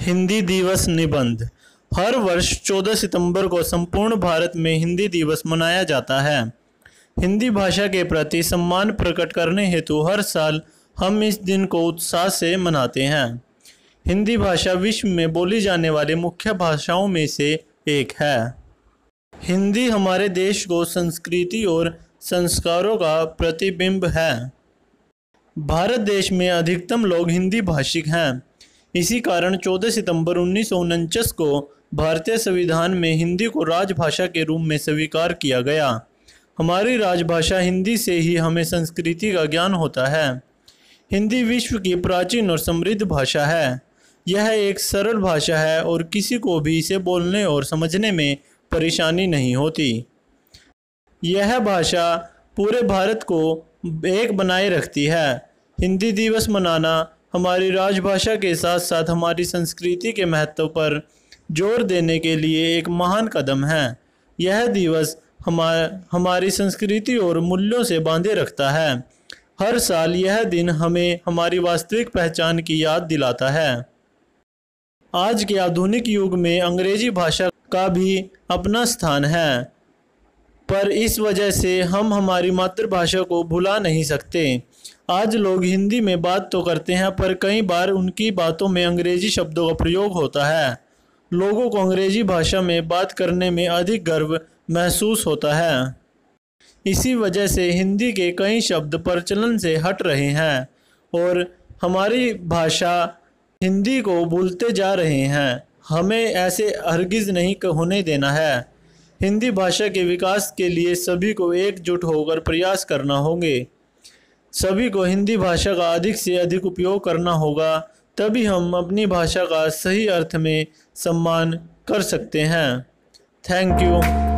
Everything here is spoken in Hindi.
हिंदी दिवस निबंध हर वर्ष 14 सितंबर को संपूर्ण भारत में हिंदी दिवस मनाया जाता है हिंदी भाषा के प्रति सम्मान प्रकट करने हेतु हर साल हम इस दिन को उत्साह से मनाते हैं हिंदी भाषा विश्व में बोली जाने वाली मुख्य भाषाओं में से एक है हिंदी हमारे देश को संस्कृति और संस्कारों का प्रतिबिंब है भारत देश में अधिकतम लोग हिंदी भाषिक हैं इसी कारण 14 सितंबर उन्नीस को भारतीय संविधान में हिंदी को राजभाषा के रूप में स्वीकार किया गया हमारी राजभाषा हिंदी से ही हमें संस्कृति का ज्ञान होता है हिंदी विश्व की प्राचीन और समृद्ध भाषा है यह एक सरल भाषा है और किसी को भी इसे बोलने और समझने में परेशानी नहीं होती यह भाषा पूरे भारत को एक बनाए रखती है हिंदी दिवस मनाना हमारी राजभाषा के साथ साथ हमारी संस्कृति के महत्व पर जोर देने के लिए एक महान कदम है यह दिवस हमार हमारी संस्कृति और मूल्यों से बांधे रखता है हर साल यह दिन हमें हमारी वास्तविक पहचान की याद दिलाता है आज के आधुनिक युग में अंग्रेजी भाषा का भी अपना स्थान है पर इस वजह से हम हमारी मातृभाषा को भुला नहीं सकते आज लोग हिंदी में बात तो करते हैं पर कई बार उनकी बातों में अंग्रेजी शब्दों का प्रयोग होता है लोगों को अंग्रेजी भाषा में बात करने में अधिक गर्व महसूस होता है इसी वजह से हिंदी के कई शब्द प्रचलन से हट रहे हैं और हमारी भाषा हिंदी को भूलते जा रहे हैं हमें ऐसे हरगिज़ नहीं होने देना है हिंदी भाषा के विकास के लिए सभी को एकजुट होकर प्रयास करना होंगे सभी को हिंदी भाषा का अधिक से अधिक उपयोग करना होगा तभी हम अपनी भाषा का सही अर्थ में सम्मान कर सकते हैं थैंक यू